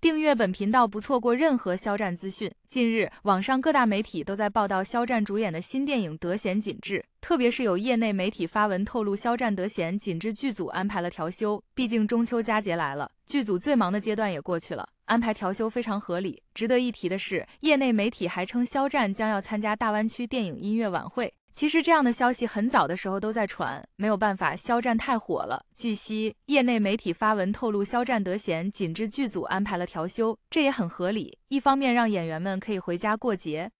订阅本频道，不错过任何肖战资讯。近日，网上各大媒体都在报道肖战主演的新电影《德贤紧致》，特别是有业内媒体发文透露，肖战《德贤紧致》剧组安排了调休，毕竟中秋佳节来了，剧组最忙的阶段也过去了，安排调休非常合理。值得一提的是，业内媒体还称肖战将要参加大湾区电影音乐晚会。其实这样的消息很早的时候都在传，没有办法，肖战太火了。据悉，业内媒体发文透露，肖战得闲紧致剧组安排了调休，这也很合理。一方面让演员们可以回家过节，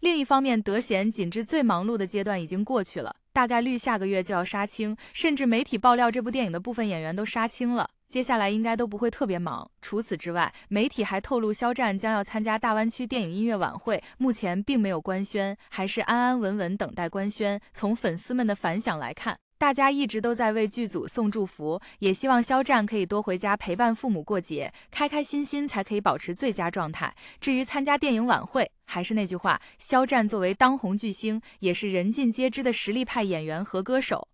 另一方面得闲紧致最忙碌的阶段已经过去了，大概率下个月就要杀青，甚至媒体爆料这部电影的部分演员都杀青了。接下来应该都不会特别忙。除此之外，媒体还透露肖战将要参加大湾区电影音乐晚会，目前并没有官宣，还是安安稳稳等待官宣。从粉丝们的反响来看，大家一直都在为剧组送祝福，也希望肖战可以多回家陪伴父母过节，开开心心才可以保持最佳状态。至于参加电影晚会，还是那句话，肖战作为当红巨星，也是人尽皆知的实力派演员和歌手。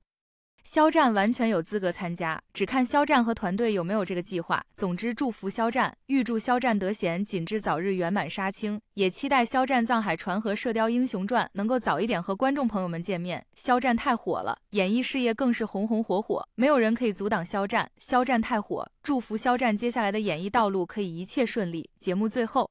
肖战完全有资格参加，只看肖战和团队有没有这个计划。总之，祝福肖战，预祝肖战得闲，紧致早日圆满杀青，也期待肖战《藏海传》和《射雕英雄传》能够早一点和观众朋友们见面。肖战太火了，演艺事业更是红红火火，没有人可以阻挡肖战。肖战太火，祝福肖战接下来的演艺道路可以一切顺利。节目最后。